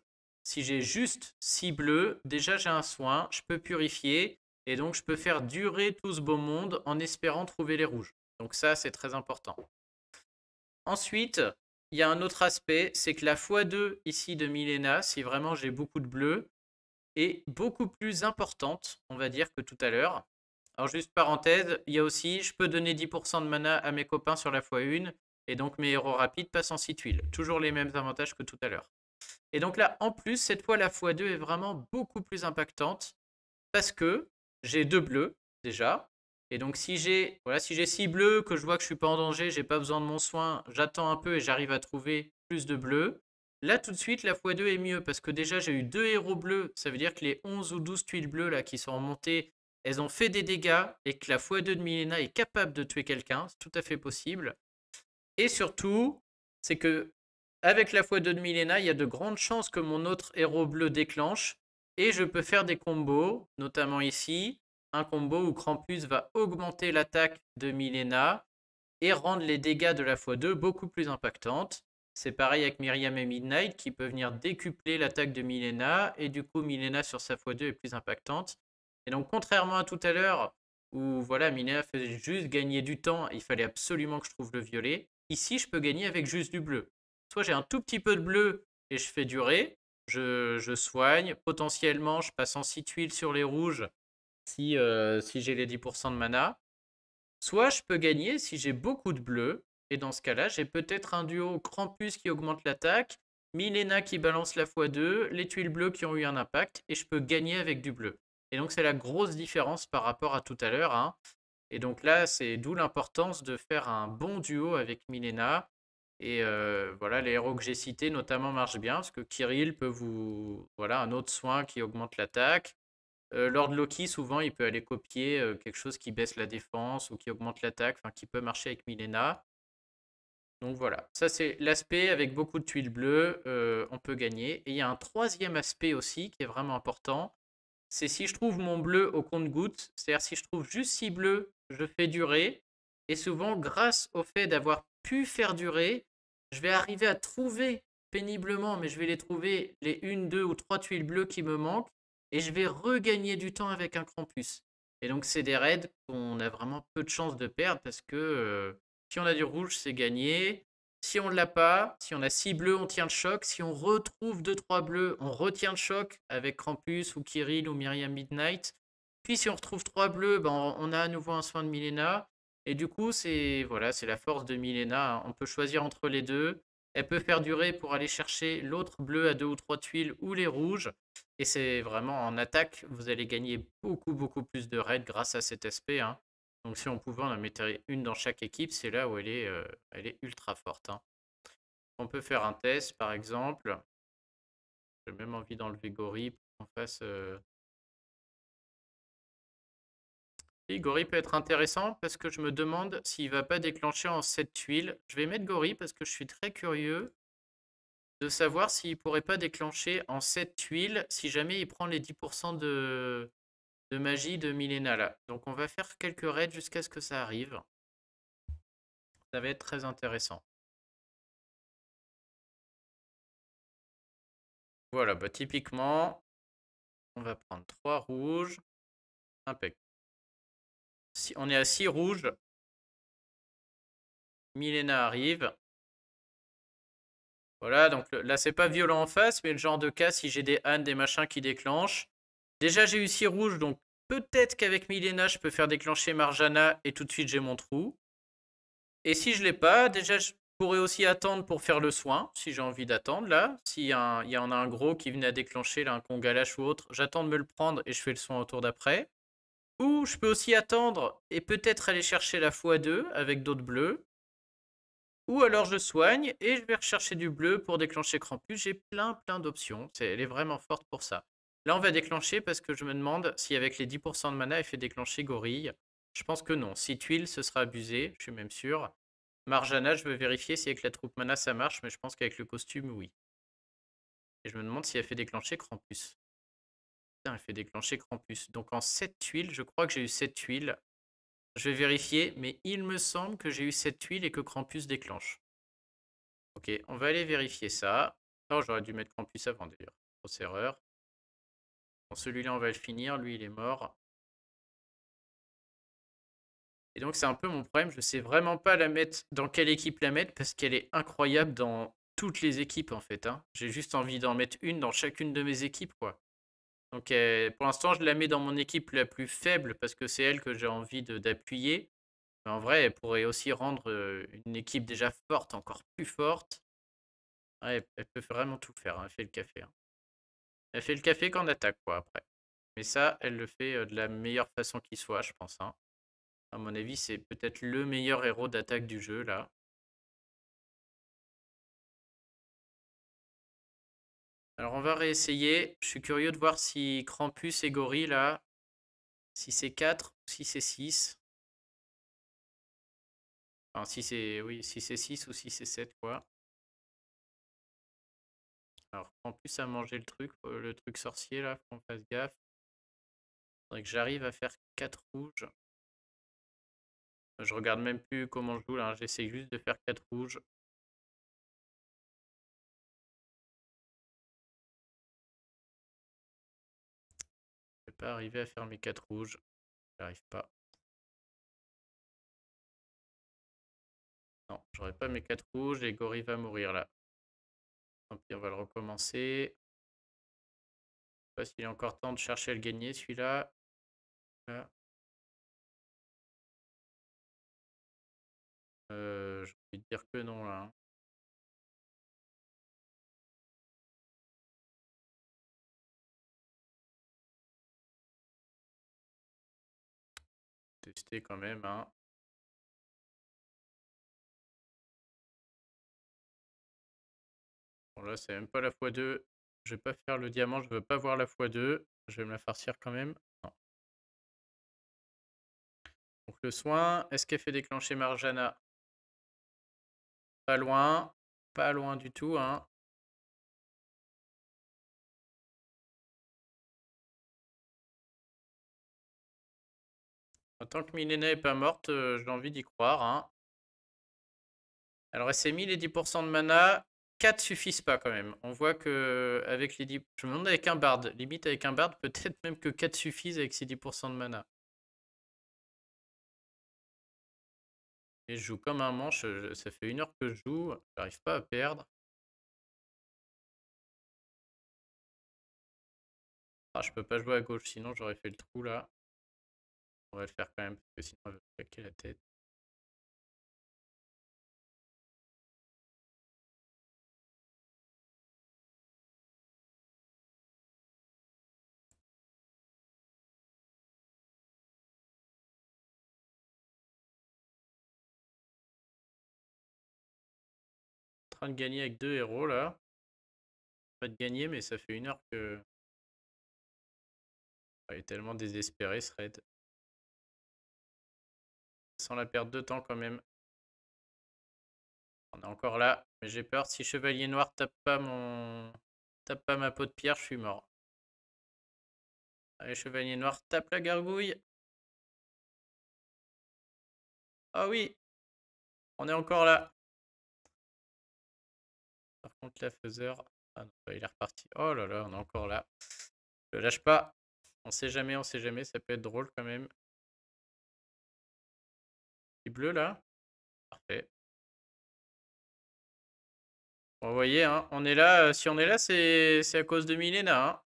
si j'ai juste 6 bleus, déjà j'ai un soin, je peux purifier, et donc je peux faire durer tout ce beau monde en espérant trouver les rouges. Donc ça, c'est très important. Ensuite, il y a un autre aspect, c'est que la x2 ici de Milena, si vraiment j'ai beaucoup de bleus, est beaucoup plus importante, on va dire, que tout à l'heure. Alors juste parenthèse, il y a aussi, je peux donner 10% de mana à mes copains sur la x1, et donc mes héros rapides passent en 6 tuiles. Toujours les mêmes avantages que tout à l'heure. Et donc là, en plus, cette fois, la x2 est vraiment beaucoup plus impactante parce que j'ai deux bleus déjà. Et donc si j'ai voilà, si j'ai 6 bleus, que je vois que je suis pas en danger, j'ai pas besoin de mon soin, j'attends un peu et j'arrive à trouver plus de bleus. Là tout de suite, la x2 est mieux parce que déjà j'ai eu deux héros bleus, ça veut dire que les 11 ou 12 tuiles bleues là qui sont remontées, elles ont fait des dégâts et que la x2 de Milena est capable de tuer quelqu'un, c'est tout à fait possible. Et surtout, c'est que avec la 2 de Milena, il y a de grandes chances que mon autre héros bleu déclenche. Et je peux faire des combos, notamment ici. Un combo où Krampus va augmenter l'attaque de Milena et rendre les dégâts de la fois 2 beaucoup plus impactantes. C'est pareil avec Myriam et Midnight qui peut venir décupler l'attaque de Milena et du coup Milena sur sa fois 2 est plus impactante. Et donc contrairement à tout à l'heure où voilà Milena faisait juste gagner du temps, il fallait absolument que je trouve le violet, ici je peux gagner avec juste du bleu soit j'ai un tout petit peu de bleu et je fais durer, je, soigne, potentiellement je passe en 6 tuiles sur les rouges si, euh, si j'ai les 10% de mana, soit je peux gagner si j'ai beaucoup de bleu, et dans ce cas-là j'ai peut-être un duo Krampus qui augmente l'attaque, Milena qui balance la fois 2 les tuiles bleues qui ont eu un impact, et je peux gagner avec du bleu. Et donc c'est la grosse différence par rapport à tout à l'heure. Hein. Et donc là, c'est d'où l'importance de faire un bon duo avec Milena, et voilà, les héros que j'ai cités notamment marchent bien, parce que Kirill peut vous... Voilà, un autre soin qui augmente l'attaque. Lord Loki, souvent, il peut aller copier quelque chose qui baisse la défense ou qui augmente l'attaque, enfin qui peut marcher avec Milena. Donc voilà, ça c'est l'aspect avec beaucoup de tuiles bleues, on peut gagner. Et il y a un troisième aspect aussi qui est vraiment important, c'est si je trouve mon bleu au compte-goutte, c'est-à-dire si je trouve juste 6 bleus, je fais durer. Et souvent, grâce au fait d'avoir faire durer. Je vais arriver à trouver péniblement, mais je vais les trouver les une, deux ou trois tuiles bleues qui me manquent. Et je vais regagner du temps avec un crampus. Et donc c'est des raids qu'on a vraiment peu de chances de perdre parce que euh, si on a du rouge, c'est gagné. Si on l'a pas, si on a six bleus, on tient le choc. Si on retrouve deux trois bleus, on retient le choc avec crampus ou Kirill ou Myriam Midnight. Puis si on retrouve trois bleus, ben on a à nouveau un soin de Milena. Et du coup, c'est voilà, c'est la force de Milena. On peut choisir entre les deux. Elle peut faire durer pour aller chercher l'autre bleu à deux ou trois tuiles ou les rouges. Et c'est vraiment en attaque, vous allez gagner beaucoup, beaucoup plus de raids grâce à cet aspect. Hein. Donc si on pouvait en mettre une dans chaque équipe, c'est là où elle est, euh, elle est ultra forte. Hein. On peut faire un test, par exemple. J'ai même envie d'enlever Gori pour qu'on fasse euh, Gori peut être intéressant parce que je me demande s'il va pas déclencher en 7 tuiles. Je vais mettre Gori parce que je suis très curieux de savoir s'il pourrait pas déclencher en 7 tuiles si jamais il prend les 10% de, magie de Milena là. Donc on va faire quelques raids jusqu'à ce que ça arrive. Ça va être très intéressant. Voilà, bah, typiquement, on va prendre 3 rouges on est à 6 rouges. Milena arrive. Voilà, donc là, c'est pas violent en face, mais le genre de cas, si j'ai des ânes, des machins qui déclenchent. Déjà, j'ai eu 6 rouges, donc peut-être qu'avec Milena, je peux faire déclencher Marjana et tout de suite, j'ai mon trou. Et si je l'ai pas, déjà, je pourrais aussi attendre pour faire le soin, si j'ai envie d'attendre, là. S'il y, en a un gros qui venait à déclencher, là, un congalache ou autre, j'attends de me le prendre et je fais le soin autour d'après. Ou je peux aussi attendre et peut-être aller chercher la x2 avec d'autres bleus. Ou alors je soigne et je vais rechercher du bleu pour déclencher Crampus. J'ai plein plein d'options. Elle est vraiment forte pour ça. Là on va déclencher parce que je me demande si avec les 10% de mana elle fait déclencher Gorille. Je pense que non. Si tuile ce sera abusé, je suis même sûr. Marjana, je veux vérifier si avec la troupe mana ça marche, mais je pense qu'avec le costume, oui. Et je me demande si elle fait déclencher Krampus il fait déclencher Krampus. Donc en 7 tuiles, je crois que j'ai eu 7 tuiles. Je vais vérifier, mais il me semble que j'ai eu 7 tuiles et que Krampus déclenche. Ok, on va aller vérifier ça. j'aurais dû mettre Krampus avant d'ailleurs. Grosse erreur. celui-là, on va le finir. Lui, il est mort. Et donc, c'est un peu mon problème. Je sais vraiment pas la mettre, dans quelle équipe la mettre, parce qu'elle est incroyable dans toutes les équipes, en fait. Hein. J'ai juste envie d'en mettre une dans chacune de mes équipes, quoi. Donc euh, pour l'instant, je la mets dans mon équipe la plus faible parce que c'est elle que j'ai envie d'appuyer. Mais en vrai, elle pourrait aussi rendre euh, une équipe déjà forte encore plus forte. elle peut vraiment tout faire. Hein. Elle fait le café. Hein. Elle fait le café quand attaque, quoi, après. Mais ça, elle le fait euh, de la meilleure façon qui soit, je pense. Hein. À mon avis, c'est peut-être le meilleur héros d'attaque du jeu, là. Alors on va réessayer. Je suis curieux de voir si Krampus et Gorille là, si c'est 4 ou si c'est 6. Enfin si c'est oui, si c'est 6 ou si c'est 7 quoi. Alors Krampus a mangé le truc, euh, le truc sorcier là, faut qu'on fasse gaffe. Faudrait j'arrive à faire 4 rouges. Je regarde même plus comment je joue là, hein. j'essaie juste de faire 4 rouges. pas arrivé à faire mes 4 rouges. J'arrive pas. Non, j'aurais pas mes 4 rouges et Gori va mourir là. Tant pis, on va le recommencer. pas s'il est encore temps de chercher à le gagner celui-là. Euh, Je vais dire que non là. Hein. quand même. Hein. Bon, là, c'est même pas la fois 2 Je vais pas faire le diamant, je veux pas voir la fois 2 Je vais me la farcir quand même. Donc le soin, est-ce qu'elle fait déclencher Marjana Pas loin, pas loin du tout. Hein. Tant que Milena est pas morte, j'ai envie d'y croire. Hein. Alors, elle s'est mis les 10% de mana. 4 suffisent pas quand même. On voit que euh, avec les 10... Je me demande avec un bard. Limite avec un bard, peut-être [LAUGHS] même que 4 suffisent avec ses 10% de mana. Et je joue comme un manche. Ça fait une heure que je joue. J'arrive pas à perdre. Ah, je peux pas jouer à gauche, sinon j'aurais fait le trou là. On va le faire quand même, parce que sinon, on va claquer la tête. en train de gagner avec deux héros là. Pas de gagner, mais ça fait une heure que. Il est tellement désespéré ce sans la perte de temps quand même. On est encore là, mais j'ai peur. Si Chevalier Noir tape pas mon... tape pas ma peau de pierre, je suis mort. Allez, Chevalier Noir tape la gargouille. Ah oui, on est encore là. Par contre, la faiseur... Ah non, bah, il est reparti. Oh là là, on est encore là. Je lâche pas. On sait jamais, on sait jamais, ça peut être drôle quand même bleu là. Parfait. vous voyez, hein, on est là. Euh, si on est là, c'est à cause de Milena. Hein.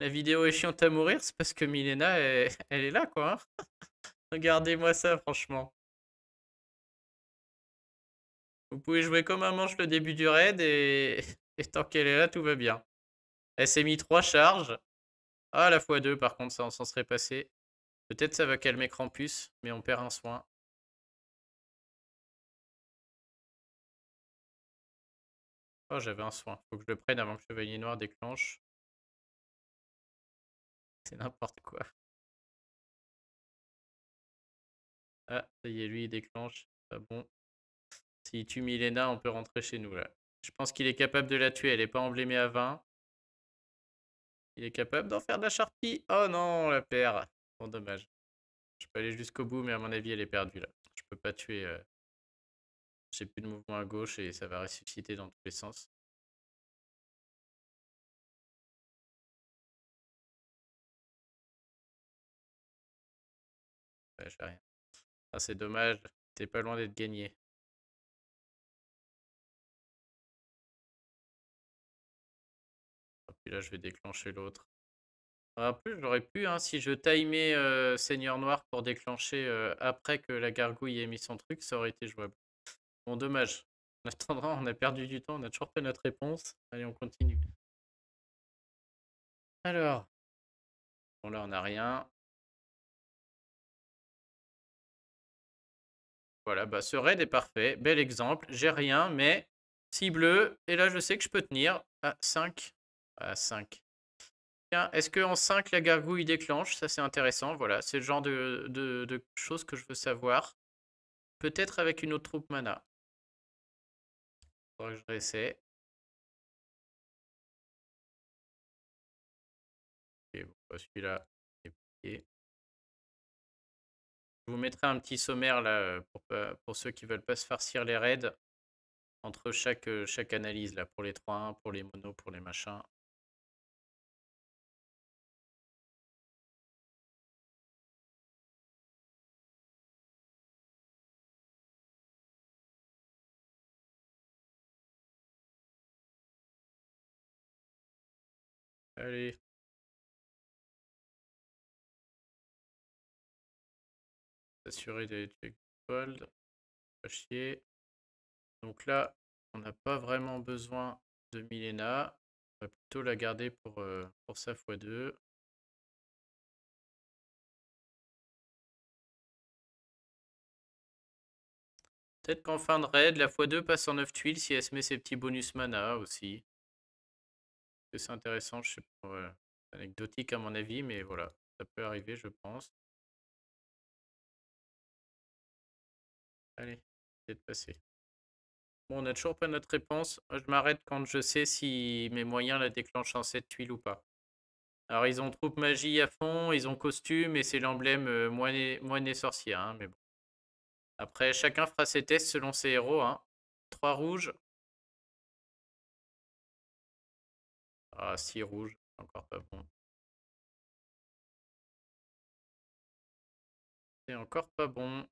La vidéo est chiante à mourir, c'est parce que Milena, est... [LAUGHS] elle est là, quoi. Hein. [LAUGHS] Regardez-moi ça, franchement. Vous pouvez jouer comme un manche le début du raid [LAUGHS] et, tant qu'elle est là, tout va bien. Elle s'est mis trois charges. À la fois deux par contre, ça, on s'en serait passé. Peut-être ça va calmer Krampus, mais on perd un soin. j'avais un soin. Faut que je le prenne avant que Chevalier Noir déclenche. C'est n'importe quoi. Ah, ça y est, lui, il déclenche. Ah bon. S'il tue Milena, on peut rentrer chez nous, là. Je pense qu'il est capable de la tuer. Elle n'est pas emblémée à 20. Il est capable d'en faire de la charpie. Oh non, la perd. Bon, dommage. Je peux aller jusqu'au bout, mais à mon avis, elle est perdue, là. Je peux pas tuer... Euh, j'ai plus de mouvement à gauche et ça va ressusciter dans tous les sens. j'ai rien. Ah, c'est dommage, t'es pas loin d'être gagné. Ah, là, je vais déclencher l'autre. En plus, j'aurais pu, hein, si je timais euh, Seigneur Noir pour déclencher euh, après que la gargouille ait mis son truc, ça aurait été jouable. Bon, dommage. On attendra, on a perdu du temps, on a toujours pas notre réponse. Allez, on continue. Alors. Bon, là, on n'a rien. Voilà, bah, ce raid est parfait. Bel exemple. J'ai rien, mais Si bleu, Et là, je sais que je peux tenir à 5. À 5. Tiens, est-ce que en 5, la gargouille déclenche Ça, c'est intéressant. Voilà, c'est le genre de choses que je veux savoir. Peut-être avec une autre troupe mana que je bah, celui-là Je vous mettrai un petit sommaire là euh, pour, ceux qui veulent pas se farcir les raids entre chaque, euh, chaque analyse là pour les 3-1, pour les monos, pour les machins. Allez. S'assurer des checkpoints. Pas chier. Donc là, on n'a pas vraiment besoin de Milena. On va plutôt la garder pour, euh, pour sa x2. Peut-être qu'en fin de raid, la x2 passe en 9 tuiles si elle se met ses petits bonus mana aussi c'est intéressant, je sais pas, euh, anecdotique à mon avis, mais voilà, ça peut arriver, je pense. Allez, c'est de passer. Bon, on n'a toujours pas notre réponse. Je m'arrête quand je sais si mes moyens la déclenchent en cette tuile ou pas. Alors, ils ont troupe magie à fond, ils ont costume et c'est l'emblème euh, moine, et, sorcière. Hein, mais Après, chacun fera ses tests selon ses héros. Hein. 3 rouges, Ah, 6 rouges, encore pas bon. C'est encore pas bon.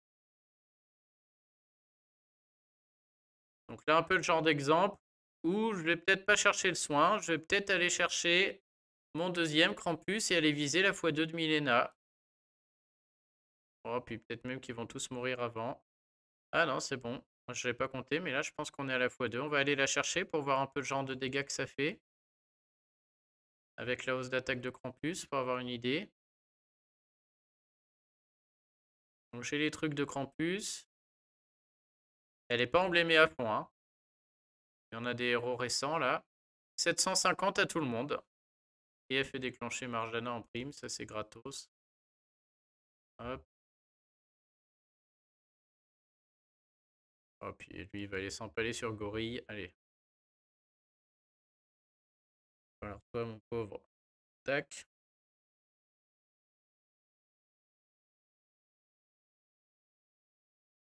Donc là, un peu le genre d'exemple où je vais peut-être pas chercher le soin, je vais peut-être aller chercher mon deuxième Crampus et aller viser la fois 2 de Milena. Oh, puis peut-être même qu'ils vont tous mourir avant. Ah non, c'est bon. Je l'ai pas compté, mais là, je pense qu'on est à la fois 2. On va aller la chercher pour voir un peu le genre de dégâts que ça fait avec la hausse d'attaque de Krampus pour avoir une idée. Donc chez les trucs de Krampus. Elle n'est pas emblémée à fond. Hein. Il y en a des héros récents là. 750 à tout le monde. Et elle fait déclencher Marjana en prime, ça c'est gratos. Hop. Hop, et lui il va aller s'empaler sur Gorille. Allez. Alors, toi, mon pauvre. Tac.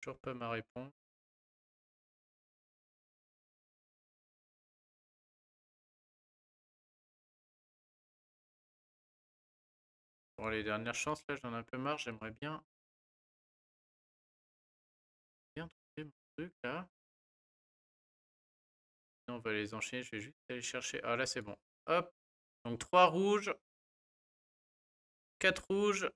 Toujours pas ma réponse. Bon, les dernières chances, là, j'en ai un peu marre. J'aimerais bien... bien trouver mon truc, là. on va les enchaîner. Je vais juste aller chercher... Ah, là, c'est bon. Hop. Donc 3 rouges. 4 rouges.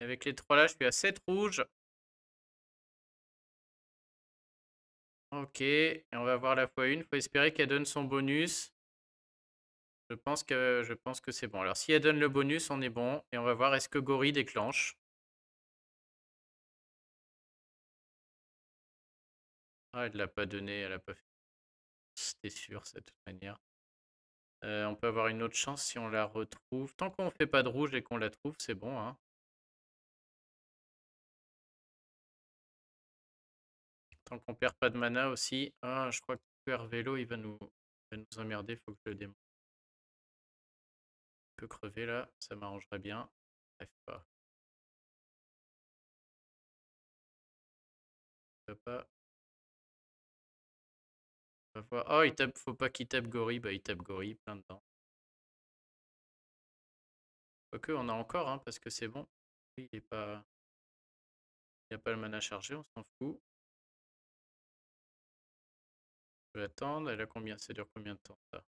avec les 3 là, je suis à 7 rouges. Ok. Et on va voir la fois 1. faut espérer qu'elle donne son bonus. Je pense que, que c'est bon. Alors si elle donne le bonus, on est bon. Et on va voir est-ce que Gori déclenche. Ah, elle ne l'a pas donné, elle n'a pas fait. C'était sûr, cette manière. on peut avoir une autre chance si on la retrouve. Tant qu'on ne fait pas de rouge et qu'on la trouve, c'est bon. Hein. Tant qu'on perd pas de mana aussi. Ah, je crois que Vélo, il va nous, va nous emmerder. Faut que je le démonte. peut crever là, ça m'arrangerait bien. Bref, pas. pas. Oh, il tape, faut pas qu'il tape Gori, bah il tape Gori, plein de temps. Quoique, on a encore, hein, parce que c'est bon. Il est pas. Il a pas le mana chargé, on s'en fout. Je vais attendre. Elle a combien Ça dure combien de temps ça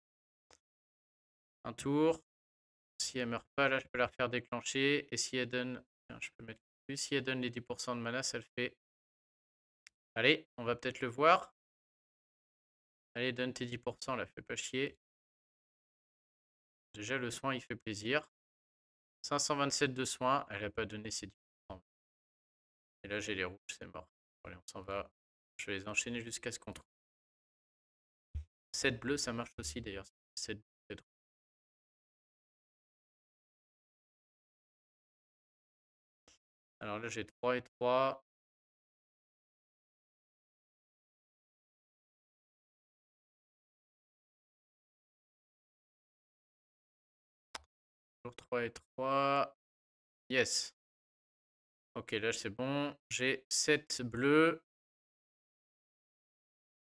Un tour. Si elle meurt pas, là je peux la refaire déclencher. Et si elle donne. je peux mettre. Si elle donne les 10% de mana, ça le fait. Allez, on va peut-être le voir. Allez, donne tes 10%, là, fais pas chier. Déjà, le soin, il fait plaisir. 527 de soins, elle n'a pas donné ses 10%. Et là, j'ai les rouges, c'est mort. Allez, on s'en va. Je vais les enchaîner jusqu'à ce qu'on trouve. 7 bleus, ça marche aussi d'ailleurs. 7 Alors là, j'ai 3 et 3. 3 et 3. Yes. Ok, là c'est bon. J'ai 7 bleus.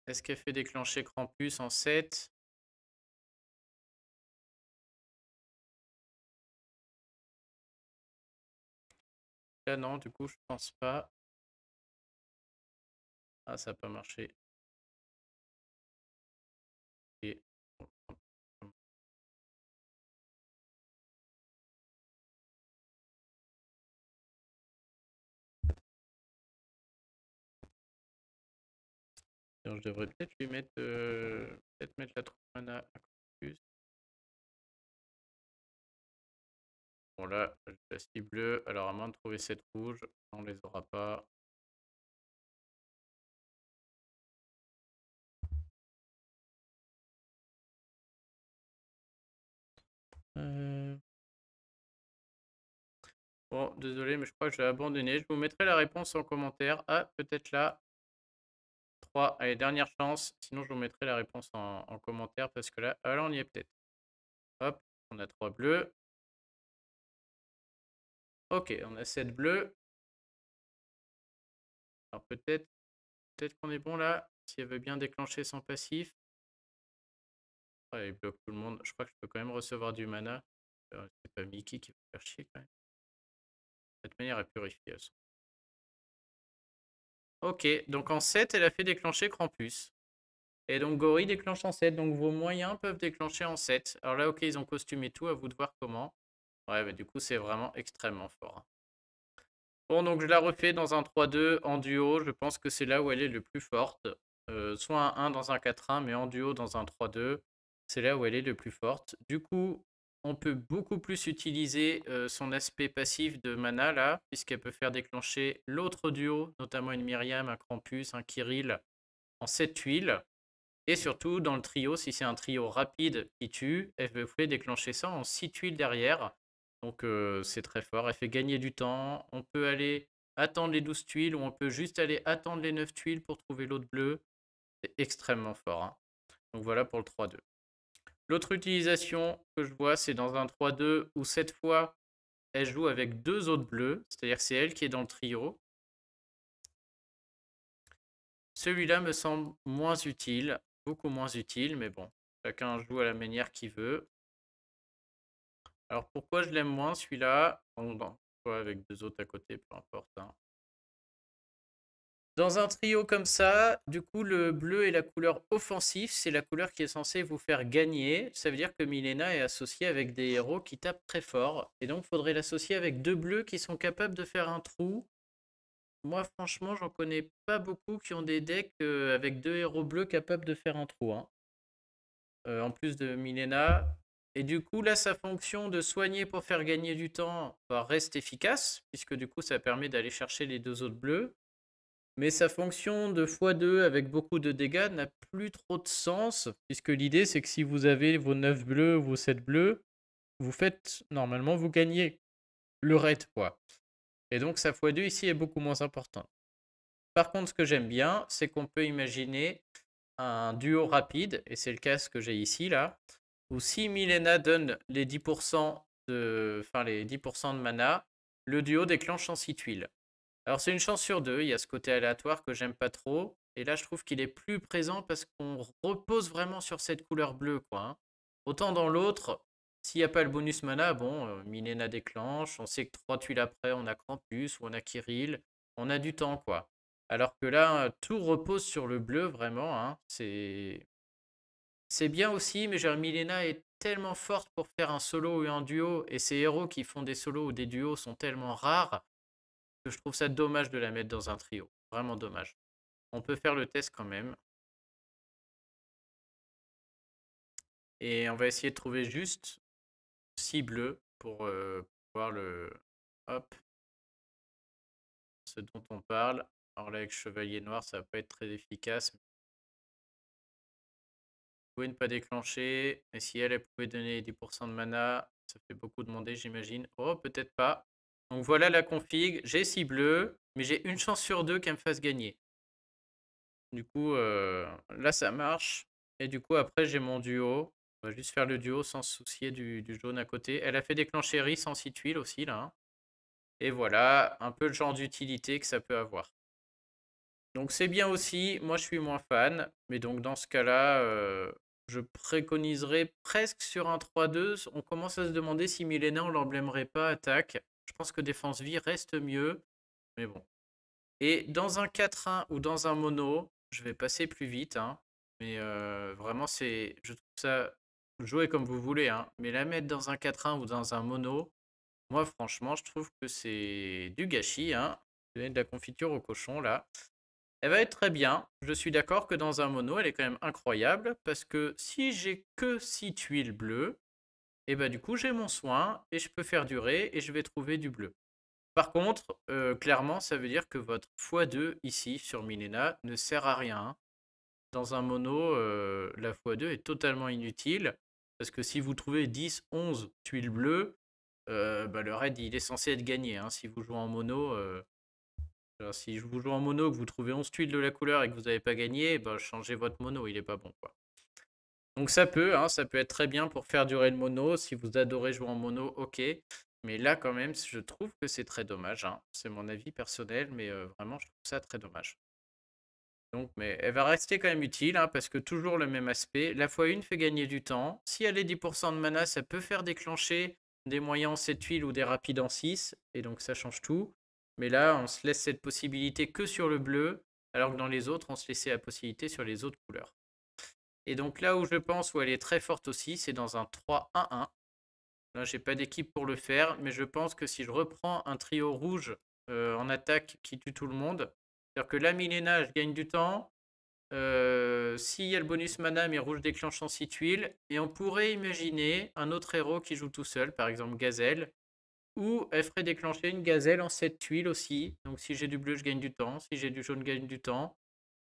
Est-ce qu'elle fait déclencher Krampus en 7 Là ah non, du coup je pense pas. Ah ça n'a pas marché. je devrais peut-être lui mettre, euh, peut-être mettre la 3 mana à Bon là, la 6 bleue, alors à moins de trouver cette rouge, on les aura pas. Euh. Bon, désolé, mais je crois que j'ai abandonné. Je vous mettrai la réponse en commentaire. Ah, peut-être là, Allez, dernière chance. Sinon, je vous mettrai la réponse en, commentaire parce que là, alors on y est peut-être. Hop, on a trois bleus. Ok, on a sept bleus. Alors peut-être peut-être qu'on est bon là. Si elle veut bien déclencher son passif. Ah, bloque tout le monde. Je crois que je peux quand même recevoir du mana. Euh, c'est pas Mickey qui va faire chier quand même. De cette manière, elle purifie Ok, donc en 7, elle a fait déclencher Krampus. Et donc Gori déclenche en 7, donc vos moyens peuvent déclencher en 7. Alors là, ok, ils ont costumé tout, à vous de voir comment. Ouais, mais du coup, c'est vraiment extrêmement fort. Hein. Bon, donc je la refais dans un 3-2 en duo. Je pense que c'est là où elle est le plus forte. Euh, soit un 1 dans un 4-1, mais en duo dans un 3-2. C'est là où elle est le plus forte. Du coup, on peut beaucoup plus utiliser euh, son aspect passif de mana là, puisqu'elle peut faire déclencher l'autre duo, notamment une Myriam, un Krampus, un Kirill, en 7 tuiles. Et surtout, dans le trio, si c'est un trio rapide qui tue, elle peut déclencher ça en 6 tuiles derrière. Donc euh, c'est très fort, elle fait gagner du temps. On peut aller attendre les 12 tuiles ou on peut juste aller attendre les 9 tuiles pour trouver l'autre bleu. C'est extrêmement fort. Hein. Donc voilà pour le 3-2. L'autre utilisation que je vois, c'est dans un 3-2 où cette fois, elle joue avec deux autres bleus, c'est-à-dire c'est elle qui est dans le trio. Celui-là me semble moins utile, beaucoup moins utile, mais bon, chacun joue à la manière qu'il veut. Alors pourquoi je l'aime moins celui-là Bon, ben, avec deux autres à côté, peu importe. Hein. Dans un trio comme ça, du coup, le bleu est la couleur offensive. C'est la couleur qui est censée vous faire gagner. Ça veut dire que Milena est associée avec des héros qui tapent très fort. Et donc, il faudrait l'associer avec deux bleus qui sont capables de faire un trou. Moi, franchement, j'en connais pas beaucoup qui ont des decks euh, avec deux héros bleus capables de faire un trou. Hein. Euh, en plus de Milena. Et du coup, là, sa fonction de soigner pour faire gagner du temps bah, reste efficace, puisque du coup, ça permet d'aller chercher les deux autres bleus mais sa fonction de x2 avec beaucoup de dégâts n'a plus trop de sens, puisque l'idée c'est que si vous avez vos 9 bleus, vos 7 bleus, vous faites, normalement, vous gagnez le raid, quoi. Et donc sa x2 ici est beaucoup moins importante. Par contre, ce que j'aime bien, c'est qu'on peut imaginer un duo rapide, et c'est le cas que j'ai ici, là, où si Milena donne les 10% de, les 10 de mana, le duo déclenche en 6 tuiles. Alors c'est une chance sur deux, il y a ce côté aléatoire que j'aime pas trop. Et là, je trouve qu'il est plus présent parce qu'on repose vraiment sur cette couleur bleue. Quoi, hein. Autant dans l'autre, s'il n'y a pas le bonus mana, bon, euh, Milena déclenche, on sait que trois tuiles après, on a Krampus ou on a Kirill, on a du temps, quoi. Alors que là, euh, tout repose sur le bleu, vraiment. Hein, c'est... c'est bien aussi, mais genre, Milena est tellement forte pour faire un solo ou un duo, et ces héros qui font des solos ou des duos sont tellement rares je trouve ça dommage de la mettre dans un trio. Vraiment dommage. On peut faire le test quand même. Et on va essayer de trouver juste 6 bleus pour euh, voir le... Hop. Ce dont on parle. Alors là, avec Chevalier Noir, ça va pas être très efficace. Vous pouvez ne pas déclencher. Et si elle, elle pouvait donner 10% de mana, ça fait beaucoup demander, j'imagine. Oh, peut-être pas. Donc voilà la config. J'ai 6 bleus, mais j'ai une chance sur deux qu'elle me fasse gagner. Du coup, euh, là, ça marche. Et du coup, après, j'ai mon duo. On va juste faire le duo sans se soucier du, jaune à côté. Elle a fait déclencher Riz sans 6 tuiles aussi, là. Hein. Et voilà, un peu le genre d'utilité que ça peut avoir. Donc c'est bien aussi, moi je suis moins fan, mais donc dans ce cas-là, euh, je préconiserais presque sur un 3-2, on commence à se demander si Milena on l'emblèmerait pas attaque, je pense que défense vie reste mieux, mais bon. Et dans un 4-1 ou dans un mono, je vais passer plus vite, hein, mais euh, vraiment, c'est, je trouve ça, jouer comme vous voulez, hein, mais la mettre dans un 4-1 ou dans un mono, moi, franchement, je trouve que c'est du gâchis. Hein. Donner de la confiture au cochon, là. Elle va être très bien. Je suis d'accord que dans un mono, elle est quand même incroyable. Parce que si j'ai que 6 tuiles bleues, et bah du coup j'ai mon soin et je peux faire durer et je vais trouver du bleu. Par contre, euh, clairement, ça veut dire que votre x2 ici sur Milena ne sert à rien. Dans un mono, euh, la x2 est totalement inutile. Parce que si vous trouvez 10, 11 tuiles bleues, euh, bah, le raid il est censé être gagné. Hein. Si vous jouez en mono, si je vous joue en mono, que vous trouvez 11 tuiles de la couleur et que vous n'avez pas gagné, bah, changez votre mono, il n'est pas bon. Quoi. Donc ça peut, hein, ça peut être très bien pour faire durer le mono. Si vous adorez jouer en mono, ok. Mais là, quand même, je trouve que c'est très dommage. Hein. C'est mon avis personnel, mais vraiment, je trouve ça très dommage. Donc, mais elle va rester quand même utile, hein, parce que toujours le même aspect. La fois une fait gagner du temps. Si elle est 10% de mana, ça peut faire déclencher des moyens en 7 huiles ou des rapides en 6, et donc ça change tout. Mais là, on se laisse cette possibilité que sur le bleu, alors que dans les autres, on se laissait la possibilité sur les autres couleurs. Et donc là où je pense où elle est très forte aussi, c'est dans un 3-1-1. Là, j'ai pas d'équipe pour le faire, mais je pense que si je reprends un trio rouge euh, en attaque qui tue tout le monde, c'est-à-dire que la Milena, je gagne du temps. Euh, s'il y a le bonus mana, mes rouge déclenche en 6 tuiles. Et on pourrait imaginer un autre héros qui joue tout seul, par exemple Gazelle, ou elle ferait déclencher une Gazelle en 7 tuiles aussi. Donc si j'ai du bleu, je gagne du temps. Si j'ai du jaune, je gagne du temps.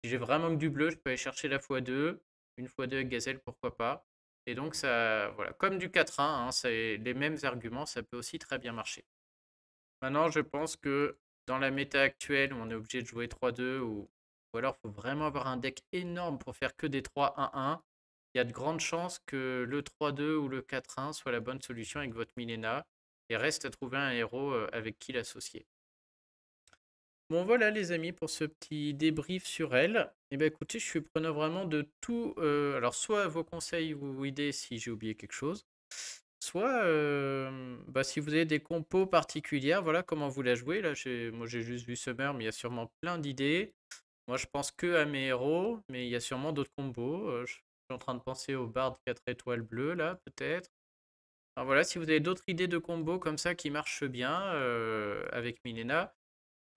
Si j'ai vraiment que du bleu, je peux aller chercher la fois 2 une fois avec Gazelle, pourquoi pas. Et donc, ça, voilà, comme du 4-1, hein, c'est les mêmes arguments, ça peut aussi très bien marcher. Maintenant, je pense que dans la méta actuelle, où on est obligé de jouer 3-2, ou, ou alors il faut vraiment avoir un deck énorme pour faire que des 3-1-1, il y a de grandes chances que le 3-2 ou le 4-1 soit la bonne solution avec votre Milena, et reste à trouver un héros euh, avec qui l'associer. Bon voilà les amis pour ce petit débrief sur elle. eh bien écoutez, je suis preneur vraiment de tout, euh, alors soit vos conseils ou idées si j'ai oublié quelque chose, soit bah, si vous avez des compos particulières, voilà comment vous la jouez. Là, moi j'ai juste vu Summer, mais il y a sûrement plein d'idées. Moi je pense que à mes héros, mais il y a sûrement d'autres combos. Euh, je suis en train de penser au Bard 4 étoiles bleues là peut-être. Alors voilà, si vous avez d'autres idées de combos comme ça qui marchent bien euh, avec Milena,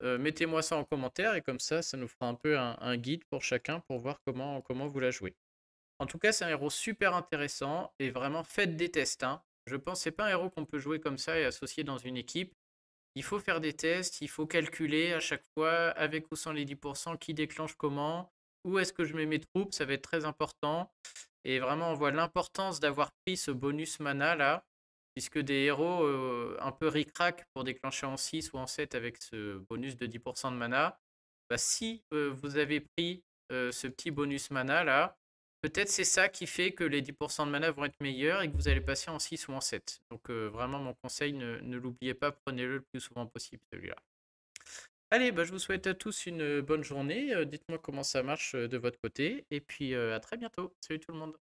euh, mettez-moi ça en commentaire et comme ça, ça nous fera un peu un, guide pour chacun pour voir comment, comment vous la jouez. En tout cas, c'est un héros super intéressant et vraiment faites des tests. Hein. Je pense que n'est pas un héros qu'on peut jouer comme ça et associer dans une équipe. Il faut faire des tests, il faut calculer à chaque fois avec ou sans les 10% qui déclenche comment, où est-ce que je mets mes troupes, ça va être très important. Et vraiment, on voit l'importance d'avoir pris ce bonus mana là puisque des héros un peu ric-rac pour déclencher en 6 ou en 7 avec ce bonus de 10% de mana, bah, si vous avez pris ce petit bonus mana là, peut-être c'est ça qui fait que les 10% de mana vont être meilleurs et que vous allez passer en 6 ou en 7. Donc vraiment mon conseil, ne, l'oubliez pas, prenez-le le plus souvent possible celui-là. Allez, bah, je vous souhaite à tous une bonne journée. Dites-moi comment ça marche de votre côté. Et puis à très bientôt. Salut tout le monde.